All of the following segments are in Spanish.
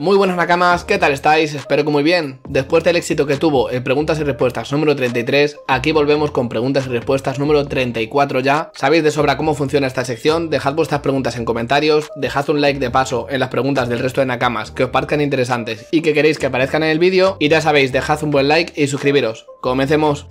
Muy buenas nakamas, ¿qué tal estáis? Espero que muy bien. Después del éxito que tuvo en preguntas y respuestas número 33, aquí volvemos con preguntas y respuestas número 34 ya. Sabéis de sobra cómo funciona esta sección, dejad vuestras preguntas en comentarios, dejad un like de paso en las preguntas del resto de nakamas que os parezcan interesantes y que queréis que aparezcan en el vídeo, y ya sabéis, dejad un buen like y suscribiros. ¡Comencemos!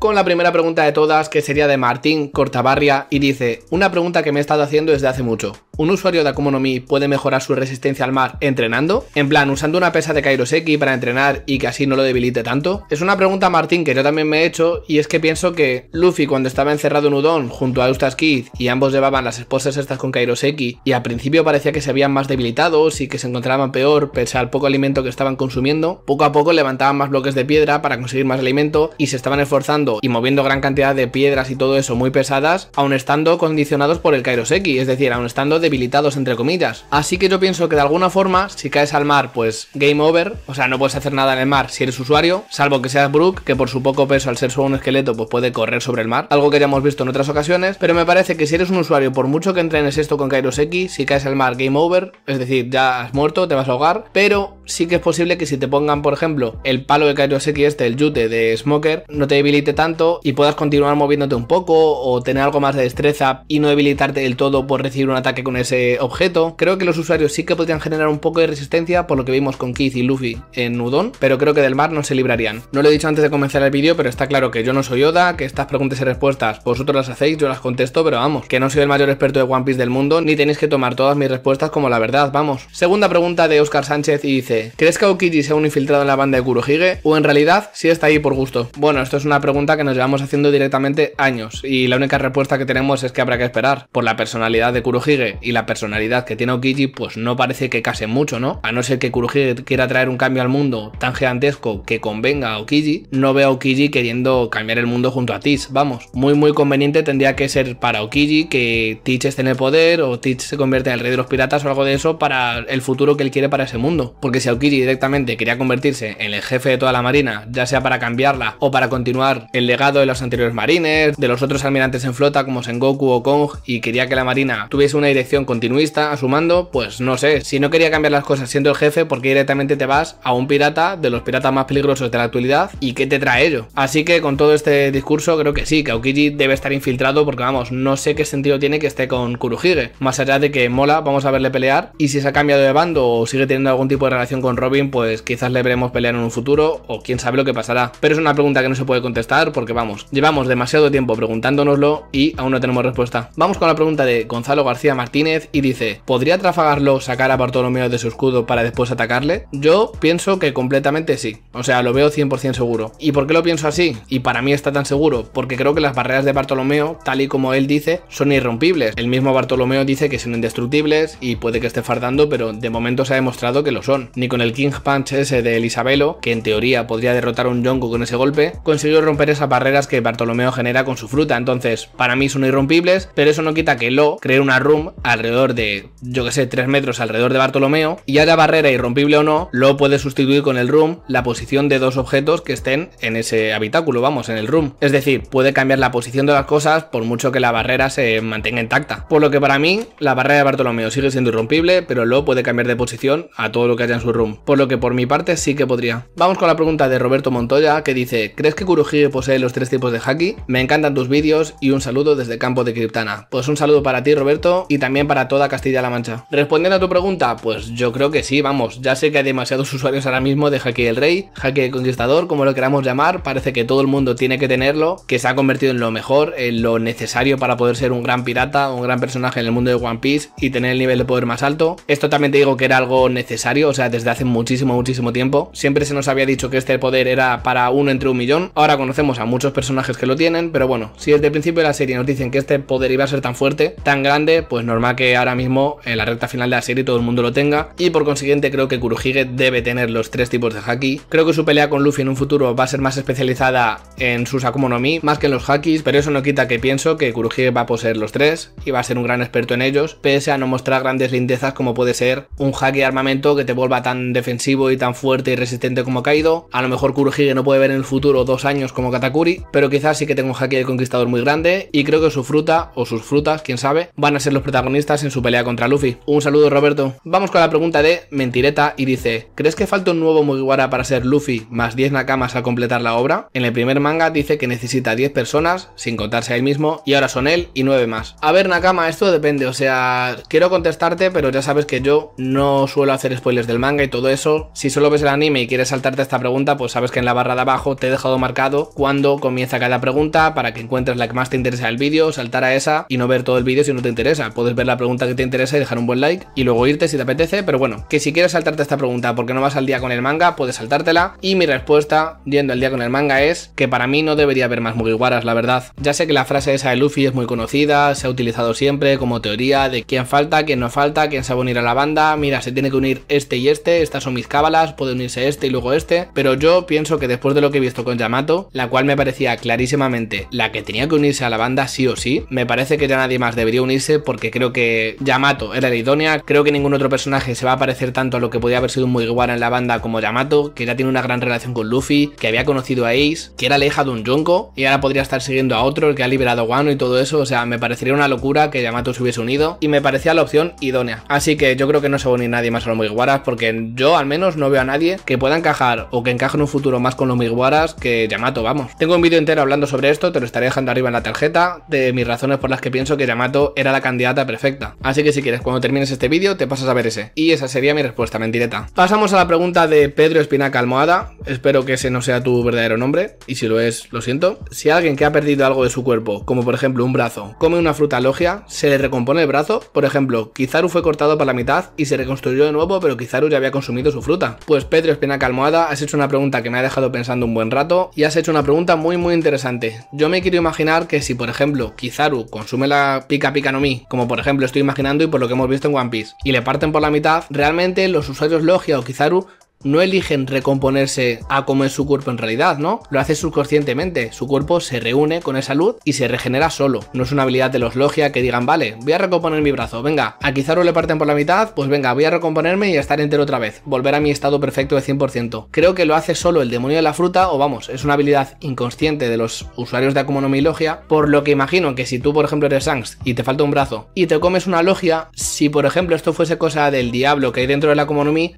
con la primera pregunta de todas, que sería de Martín Cortabarria, y dice, una pregunta que me he estado haciendo desde hace mucho. ¿Un usuario de Akumonomi puede mejorar su resistencia al mar entrenando? En plan, usando una pesa de Kairoseki para entrenar y que así no lo debilite tanto. Es una pregunta, Martín, que yo también me he hecho y es que pienso que Luffy cuando estaba encerrado en Udon junto a Eustace Kid y ambos llevaban las esposas estas con Kairoseki y al principio parecía que se habían más debilitados y que se encontraban peor pese al poco alimento que estaban consumiendo, poco a poco levantaban más bloques de piedra para conseguir más alimento y se estaban esforzando y moviendo gran cantidad de piedras y todo eso muy pesadas, aun estando condicionados por el Kairoseki, es decir, aun estando de Habilitados entre comillas. Así que yo pienso que de alguna forma, si caes al mar, pues game over, o sea, no puedes hacer nada en el mar si eres usuario, salvo que seas Brook, que por su poco peso al ser solo un esqueleto, pues puede correr sobre el mar, algo que ya hemos visto en otras ocasiones, pero me parece que si eres un usuario, por mucho que entrenes esto con Kairos X, si caes al mar, game over, es decir, ya has muerto, te vas a ahogar, pero sí que es posible que si te pongan, por ejemplo, el palo de Kairoseki este, el yute de Smoker, no te debilite tanto y puedas continuar moviéndote un poco o tener algo más de destreza y no debilitarte del todo por recibir un ataque con ese objeto. Creo que los usuarios sí que podrían generar un poco de resistencia por lo que vimos con Keith y Luffy en Nudón pero creo que del mar no se librarían. No lo he dicho antes de comenzar el vídeo, pero está claro que yo no soy Oda, que estas preguntas y respuestas vosotros las hacéis, yo las contesto, pero vamos, que no soy el mayor experto de One Piece del mundo, ni tenéis que tomar todas mis respuestas como la verdad, vamos. Segunda pregunta de Oscar Sánchez y dice, ¿crees que Okiji sea un infiltrado en la banda de Kurohige? ¿O en realidad sí está ahí por gusto? Bueno, esto es una pregunta que nos llevamos haciendo directamente años y la única respuesta que tenemos es que habrá que esperar. Por la personalidad de Kurohige y la personalidad que tiene Okiji, pues no parece que case mucho, ¿no? A no ser que Kurohige quiera traer un cambio al mundo tan gigantesco que convenga a Okiji, no veo a Okiji queriendo cambiar el mundo junto a Teach, vamos. Muy muy conveniente tendría que ser para Okiji que Teach esté en el poder o Teach se convierta en el rey de los piratas o algo de eso para el futuro que él quiere para ese mundo. Porque si Aokiri directamente quería convertirse en el jefe de toda la marina, ya sea para cambiarla o para continuar el legado de los anteriores marines, de los otros almirantes en flota como Sengoku o Kong, y quería que la marina tuviese una dirección continuista a su mando, pues no sé. Si no quería cambiar las cosas siendo el jefe, porque directamente te vas a un pirata de los piratas más peligrosos de la actualidad y qué te trae ello? Así que con todo este discurso creo que sí, que Aokiji debe estar infiltrado porque vamos, no sé qué sentido tiene que esté con Kuruhige. Más allá de que mola, vamos a verle pelear y si se ha cambiado de bando o sigue teniendo algún tipo de relación con Robin, pues quizás le veremos pelear en un futuro o quién sabe lo que pasará. Pero es una pregunta que no se puede contestar porque vamos, llevamos demasiado tiempo preguntándonoslo y aún no tenemos respuesta. Vamos con la pregunta de Gonzalo García Martínez y dice, ¿podría Trafagarlo sacar a Bartolomeo de su escudo para después atacarle? Yo pienso que completamente sí, o sea, lo veo 100% seguro. ¿Y por qué lo pienso así? Y para mí está tan seguro, porque creo que las barreras de Bartolomeo, tal y como él dice, son irrompibles. El mismo Bartolomeo dice que son indestructibles y puede que esté fardando, pero de momento se ha demostrado que lo son ni con el King Punch ese de Elisabelo, que en teoría podría derrotar a un Yonko con ese golpe, consiguió romper esas barreras que Bartolomeo genera con su fruta. Entonces, para mí son irrompibles, pero eso no quita que Lo cree una room alrededor de, yo que sé, 3 metros alrededor de Bartolomeo, y haya barrera irrompible o no, Lo puede sustituir con el room la posición de dos objetos que estén en ese habitáculo, vamos, en el room. Es decir, puede cambiar la posición de las cosas por mucho que la barrera se mantenga intacta. Por lo que para mí, la barrera de Bartolomeo sigue siendo irrompible, pero Lo puede cambiar de posición a todo lo que haya en su Room, por lo que por mi parte sí que podría. Vamos con la pregunta de Roberto Montoya que dice, ¿crees que Kurohige posee los tres tipos de haki? Me encantan tus vídeos y un saludo desde Campo de Criptana. Pues un saludo para ti Roberto y también para toda Castilla-La Mancha. Respondiendo a tu pregunta, pues yo creo que sí, vamos, ya sé que hay demasiados usuarios ahora mismo de Haki el Rey, Haki el Conquistador, como lo queramos llamar, parece que todo el mundo tiene que tenerlo, que se ha convertido en lo mejor, en lo necesario para poder ser un gran pirata, un gran personaje en el mundo de One Piece y tener el nivel de poder más alto. Esto también te digo que era algo necesario, o sea, desde desde hace muchísimo, muchísimo tiempo. Siempre se nos había dicho que este poder era para uno entre un millón. Ahora conocemos a muchos personajes que lo tienen, pero bueno, si desde el principio de la serie nos dicen que este poder iba a ser tan fuerte, tan grande, pues normal que ahora mismo en la recta final de la serie todo el mundo lo tenga. Y por consiguiente creo que Kurohige debe tener los tres tipos de haki. Creo que su pelea con Luffy en un futuro va a ser más especializada en sus Akuma más que en los hakis, pero eso no quita que pienso que Kurohige va a poseer los tres y va a ser un gran experto en ellos, pese a no mostrar grandes lindezas como puede ser un haki armamento que te vuelva tan defensivo y tan fuerte y resistente como Kaido. A lo mejor Kurohige no puede ver en el futuro dos años como Katakuri, pero quizás sí que tengo un Haki el Conquistador muy grande y creo que su fruta, o sus frutas, quién sabe, van a ser los protagonistas en su pelea contra Luffy. Un saludo Roberto. Vamos con la pregunta de Mentireta y dice, ¿crees que falta un nuevo Mugiwara para ser Luffy más 10 Nakamas al completar la obra? En el primer manga dice que necesita 10 personas, sin contarse a él mismo, y ahora son él y 9 más. A ver Nakama, esto depende, o sea, quiero contestarte, pero ya sabes que yo no suelo hacer spoilers del manga todo eso, si solo ves el anime y quieres saltarte esta pregunta, pues sabes que en la barra de abajo te he dejado marcado cuando comienza cada pregunta para que encuentres la que más te interesa del vídeo, saltar a esa y no ver todo el vídeo si no te interesa. Puedes ver la pregunta que te interesa y dejar un buen like y luego irte si te apetece, pero bueno, que si quieres saltarte esta pregunta porque no vas al día con el manga, puedes saltártela y mi respuesta yendo al día con el manga es que para mí no debería haber más Mugiwaras, la verdad. Ya sé que la frase esa de Luffy es muy conocida, se ha utilizado siempre como teoría de quién falta, quién no falta, quién sabe unir a la banda, mira, se tiene que unir este y este este, estas son mis cábalas, puede unirse este y luego este, pero yo pienso que después de lo que he visto con Yamato, la cual me parecía clarísimamente la que tenía que unirse a la banda sí o sí, me parece que ya nadie más debería unirse porque creo que Yamato era la idónea, creo que ningún otro personaje se va a parecer tanto a lo que podía haber sido un igual en la banda como Yamato, que ya tiene una gran relación con Luffy, que había conocido a Ace, que era la hija de un Yonko y ahora podría estar siguiendo a otro, el que ha liberado a Wano y todo eso, o sea, me parecería una locura que Yamato se hubiese unido y me parecía la opción idónea. Así que yo creo que no se va a unir nadie más a los Mugiwaras porque yo al menos no veo a nadie que pueda encajar o que encaje en un futuro más con los Miguaras que Yamato, vamos. Tengo un vídeo entero hablando sobre esto, te lo estaré dejando arriba en la tarjeta, de mis razones por las que pienso que Yamato era la candidata perfecta. Así que si quieres, cuando termines este vídeo, te pasas a ver ese. Y esa sería mi respuesta mentireta. Pasamos a la pregunta de Pedro Espinaca Almohada. Espero que ese no sea tu verdadero nombre, y si lo es, lo siento. Si alguien que ha perdido algo de su cuerpo, como por ejemplo un brazo, come una fruta logia, ¿se le recompone el brazo? Por ejemplo, Kizaru fue cortado para la mitad y se reconstruyó de nuevo, pero Kizaru ya había consumido su fruta. Pues Pedro Espina Calmoada, has hecho una pregunta que me ha dejado pensando un buen rato y has hecho una pregunta muy muy interesante. Yo me quiero imaginar que si por ejemplo Kizaru consume la pica pica no mi, como por ejemplo estoy imaginando y por lo que hemos visto en One Piece, y le parten por la mitad, realmente los usuarios Logia o Kizaru no eligen recomponerse a como es su cuerpo en realidad, ¿no? Lo hace subconscientemente. Su cuerpo se reúne con esa luz y se regenera solo. No es una habilidad de los logia que digan, vale, voy a recomponer mi brazo, venga, a Kizaru le parten por la mitad, pues venga, voy a recomponerme y a estar entero otra vez, volver a mi estado perfecto de 100%. Creo que lo hace solo el demonio de la fruta, o vamos, es una habilidad inconsciente de los usuarios de akumonomi logia, por lo que imagino que si tú, por ejemplo, eres Shanks y te falta un brazo y te comes una logia, si por ejemplo esto fuese cosa del diablo que hay dentro de la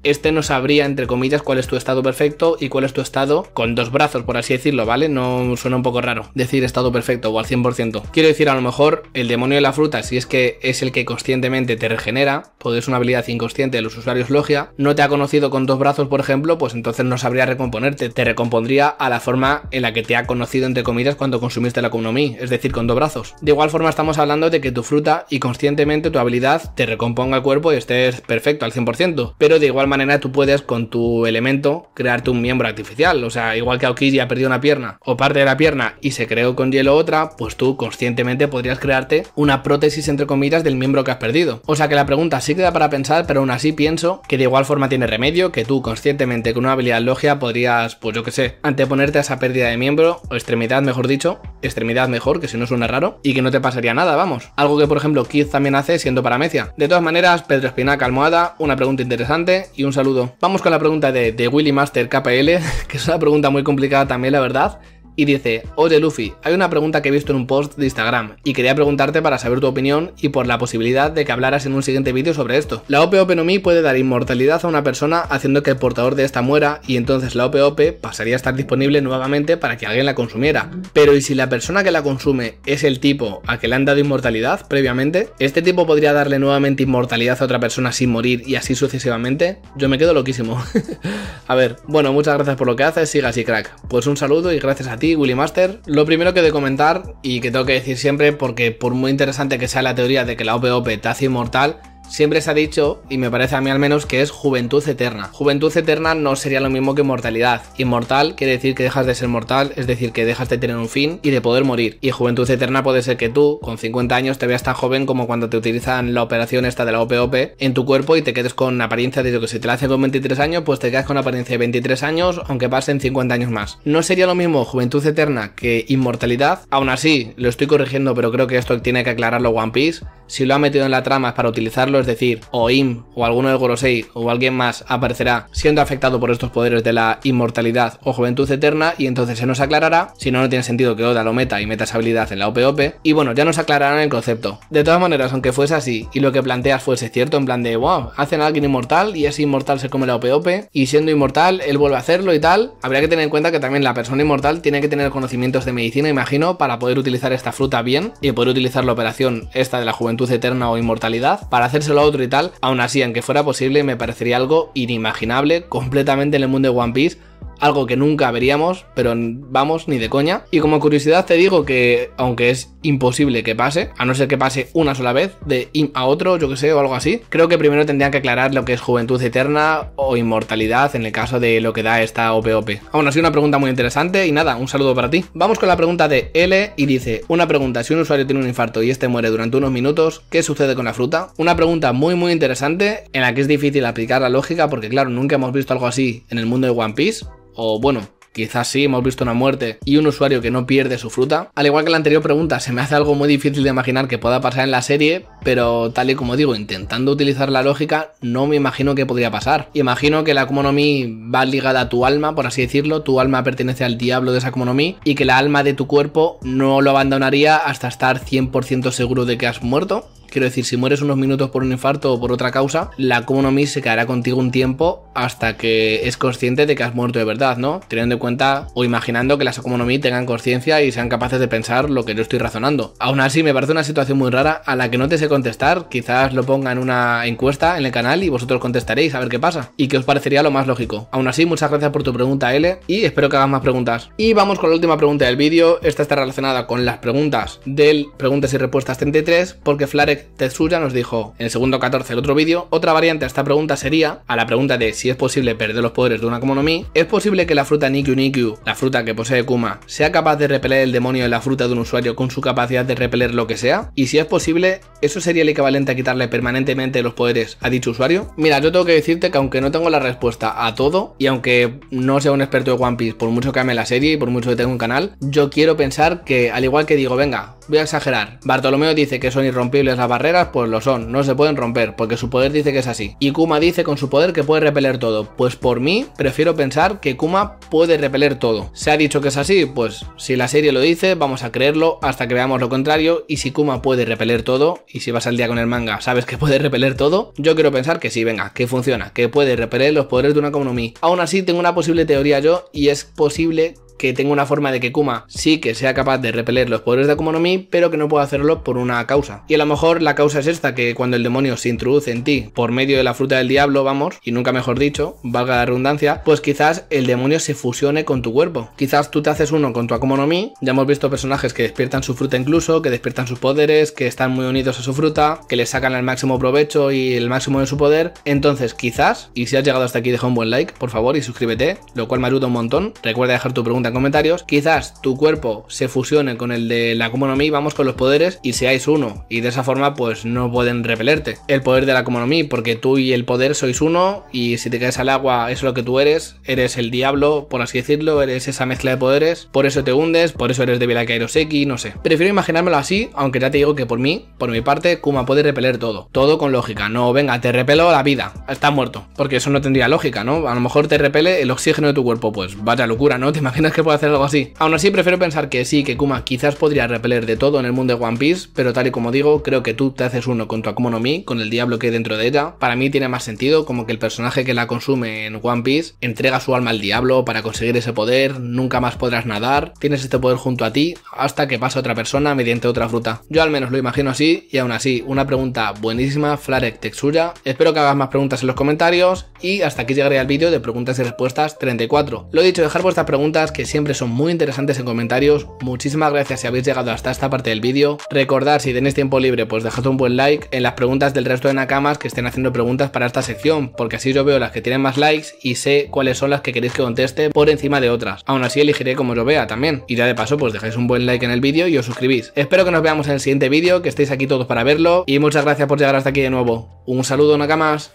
este no sabría, entre comidas cuál es tu estado perfecto y cuál es tu estado con dos brazos, por así decirlo, ¿vale? No suena un poco raro decir estado perfecto o al 100%. Quiero decir, a lo mejor el demonio de la fruta, si es que es el que conscientemente te regenera, o es una habilidad inconsciente de los usuarios Logia, no te ha conocido con dos brazos, por ejemplo, pues entonces no sabría recomponerte, te recompondría a la forma en la que te ha conocido, entre comillas, cuando consumiste la economía, es decir, con dos brazos. De igual forma estamos hablando de que tu fruta y conscientemente tu habilidad te recomponga el cuerpo y estés perfecto al 100%, pero de igual manera tú puedes con tu elemento, crearte un miembro artificial. O sea, igual que Aokiji ha perdido una pierna o parte de la pierna y se creó con hielo otra, pues tú conscientemente podrías crearte una prótesis, entre comillas, del miembro que has perdido. O sea que la pregunta sí queda para pensar, pero aún así pienso que de igual forma tiene remedio, que tú conscientemente con una habilidad logia podrías, pues yo que sé, anteponerte a esa pérdida de miembro o extremidad, mejor dicho, extremidad mejor, que si no suena raro, y que no te pasaría nada, vamos. Algo que, por ejemplo, Keith también hace siendo paramecia. De todas maneras, Pedro Espinaca Almohada, una pregunta interesante y un saludo. Vamos con la pregunta de, de Willy Master KPL, que es una pregunta muy complicada también, la verdad y dice, oye Luffy, hay una pregunta que he visto en un post de Instagram y quería preguntarte para saber tu opinión y por la posibilidad de que hablaras en un siguiente vídeo sobre esto. La Ope no Mi puede dar inmortalidad a una persona haciendo que el portador de esta muera y entonces la Ope pasaría a estar disponible nuevamente para que alguien la consumiera. Pero ¿y si la persona que la consume es el tipo a que le han dado inmortalidad previamente? ¿Este tipo podría darle nuevamente inmortalidad a otra persona sin morir y así sucesivamente? Yo me quedo loquísimo. a ver, bueno, muchas gracias por lo que haces, sigas y crack. Pues un saludo y gracias a ti Willy Master. Lo primero que he de comentar y que tengo que decir siempre, porque por muy interesante que sea la teoría de que la OPOP te hace inmortal, siempre se ha dicho, y me parece a mí al menos, que es juventud eterna. Juventud eterna no sería lo mismo que inmortalidad. Inmortal quiere decir que dejas de ser mortal, es decir, que dejas de tener un fin y de poder morir. Y juventud eterna puede ser que tú, con 50 años, te veas tan joven como cuando te utilizan la operación esta de la OPOP en tu cuerpo y te quedes con apariencia de que si te la hacen con 23 años, pues te quedas con apariencia de 23 años, aunque pasen 50 años más. No sería lo mismo juventud eterna que inmortalidad. Aún así, lo estoy corrigiendo, pero creo que esto tiene que aclararlo One Piece. Si lo ha metido en la trama para utilizarlo es decir, o Im o alguno de Gorosei o alguien más aparecerá siendo afectado por estos poderes de la inmortalidad o juventud eterna y entonces se nos aclarará, si no, no tiene sentido que Oda lo meta y meta esa habilidad en la OPOP y bueno, ya nos aclararán el concepto. De todas maneras, aunque fuese así y lo que planteas fuese cierto, en plan de, wow, hacen a alguien inmortal y ese inmortal se come la OPOP y siendo inmortal él vuelve a hacerlo y tal, habría que tener en cuenta que también la persona inmortal tiene que tener conocimientos de medicina, imagino, para poder utilizar esta fruta bien y poder utilizar la operación esta de la juventud eterna o inmortalidad para hacer lo otro y tal, aún así, aunque fuera posible, me parecería algo inimaginable completamente en el mundo de One Piece algo que nunca veríamos, pero vamos ni de coña. Y como curiosidad te digo que, aunque es imposible que pase, a no ser que pase una sola vez, de im a otro, yo que sé, o algo así, creo que primero tendrían que aclarar lo que es juventud eterna o inmortalidad en el caso de lo que da esta OPOP. Aún así, una pregunta muy interesante y nada, un saludo para ti. Vamos con la pregunta de L y dice, una pregunta, si un usuario tiene un infarto y este muere durante unos minutos, ¿qué sucede con la fruta? Una pregunta muy muy interesante en la que es difícil aplicar la lógica porque claro, nunca hemos visto algo así en el mundo de One Piece, o bueno, quizás sí, hemos visto una muerte y un usuario que no pierde su fruta. Al igual que la anterior pregunta, se me hace algo muy difícil de imaginar que pueda pasar en la serie, pero tal y como digo, intentando utilizar la lógica, no me imagino que podría pasar. Imagino que la Akuma Mi va ligada a tu alma, por así decirlo, tu alma pertenece al diablo de esa Akuma y que la alma de tu cuerpo no lo abandonaría hasta estar 100% seguro de que has muerto. Quiero decir, si mueres unos minutos por un infarto o por otra causa, la Kumonomi se quedará contigo un tiempo hasta que es consciente de que has muerto de verdad, ¿no? Teniendo en cuenta o imaginando que las Akumonomi tengan conciencia y sean capaces de pensar lo que yo estoy razonando. Aún así, me parece una situación muy rara a la que no te sé contestar. Quizás lo ponga en una encuesta en el canal y vosotros contestaréis a ver qué pasa y qué os parecería lo más lógico. Aún así, muchas gracias por tu pregunta, L, y espero que hagas más preguntas. Y vamos con la última pregunta del vídeo. Esta está relacionada con las preguntas del Preguntas y Respuestas 33, porque Flarek Tetsuya nos dijo en el segundo 14 del otro vídeo, otra variante a esta pregunta sería, a la pregunta de si es posible perder los poderes de una como ¿es posible que la fruta Nikyu Nikyu, la fruta que posee Kuma, sea capaz de repeler el demonio de la fruta de un usuario con su capacidad de repeler lo que sea? Y si es posible, ¿eso sería el equivalente a quitarle permanentemente los poderes a dicho usuario? Mira, yo tengo que decirte que aunque no tengo la respuesta a todo, y aunque no sea un experto de One Piece, por mucho que ame la serie y por mucho que tenga un canal, yo quiero pensar que, al igual que digo, venga, Voy a exagerar. Bartolomeo dice que son irrompibles las barreras, pues lo son, no se pueden romper, porque su poder dice que es así. Y Kuma dice con su poder que puede repeler todo. Pues por mí, prefiero pensar que Kuma puede repeler todo. ¿Se ha dicho que es así? Pues si la serie lo dice, vamos a creerlo hasta que veamos lo contrario. Y si Kuma puede repeler todo, y si vas al día con el manga, sabes que puede repeler todo, yo quiero pensar que sí, venga, que funciona, que puede repeler los poderes de una Konomi. Aún así, tengo una posible teoría yo, y es posible que tenga una forma de que Kuma sí que sea capaz de repeler los poderes de Akuma Mi, pero que no pueda hacerlo por una causa. Y a lo mejor la causa es esta, que cuando el demonio se introduce en ti por medio de la fruta del diablo, vamos, y nunca mejor dicho, valga la redundancia, pues quizás el demonio se fusione con tu cuerpo. Quizás tú te haces uno con tu Akuma Mi, ya hemos visto personajes que despiertan su fruta incluso, que despiertan sus poderes, que están muy unidos a su fruta, que le sacan el máximo provecho y el máximo de su poder. Entonces, quizás, y si has llegado hasta aquí, deja un buen like, por favor, y suscríbete, lo cual me ayuda un montón. Recuerda dejar tu pregunta comentarios, quizás tu cuerpo se fusione con el de la no Mi, vamos con los poderes y seáis uno. Y de esa forma, pues no pueden repelerte. El poder de la no Mi, porque tú y el poder sois uno, y si te caes al agua, es lo que tú eres. Eres el diablo, por así decirlo, eres esa mezcla de poderes, por eso te hundes, por eso eres débil a Kairoseki, no sé. Prefiero imaginármelo así, aunque ya te digo que por mí, por mi parte, Kuma puede repeler todo. Todo con lógica. No, venga, te repelo la vida. Estás muerto. Porque eso no tendría lógica, ¿no? A lo mejor te repele el oxígeno de tu cuerpo. Pues vaya locura, ¿no? ¿Te imaginas que pueda hacer algo así. Aún así, prefiero pensar que sí, que Kuma quizás podría repeler de todo en el mundo de One Piece, pero tal y como digo, creo que tú te haces uno con tu akumonomi, con el diablo que hay dentro de ella. Para mí tiene más sentido, como que el personaje que la consume en One Piece entrega su alma al diablo para conseguir ese poder, nunca más podrás nadar, tienes este poder junto a ti hasta que pasa otra persona mediante otra fruta. Yo al menos lo imagino así y aún así, una pregunta buenísima, Flarek Texuya. Espero que hagas más preguntas en los comentarios y hasta aquí llegaré al vídeo de preguntas y respuestas 34. Lo dicho, dejar vuestras preguntas que siempre son muy interesantes en comentarios. Muchísimas gracias si habéis llegado hasta esta parte del vídeo. Recordad, si tenéis tiempo libre, pues dejad un buen like en las preguntas del resto de Nakamas que estén haciendo preguntas para esta sección, porque así yo veo las que tienen más likes y sé cuáles son las que queréis que conteste por encima de otras. Aún así elegiré como lo vea también. Y ya de paso, pues dejáis un buen like en el vídeo y os suscribís. Espero que nos veamos en el siguiente vídeo, que estéis aquí todos para verlo. Y muchas gracias por llegar hasta aquí de nuevo. Un saludo, Nakamas.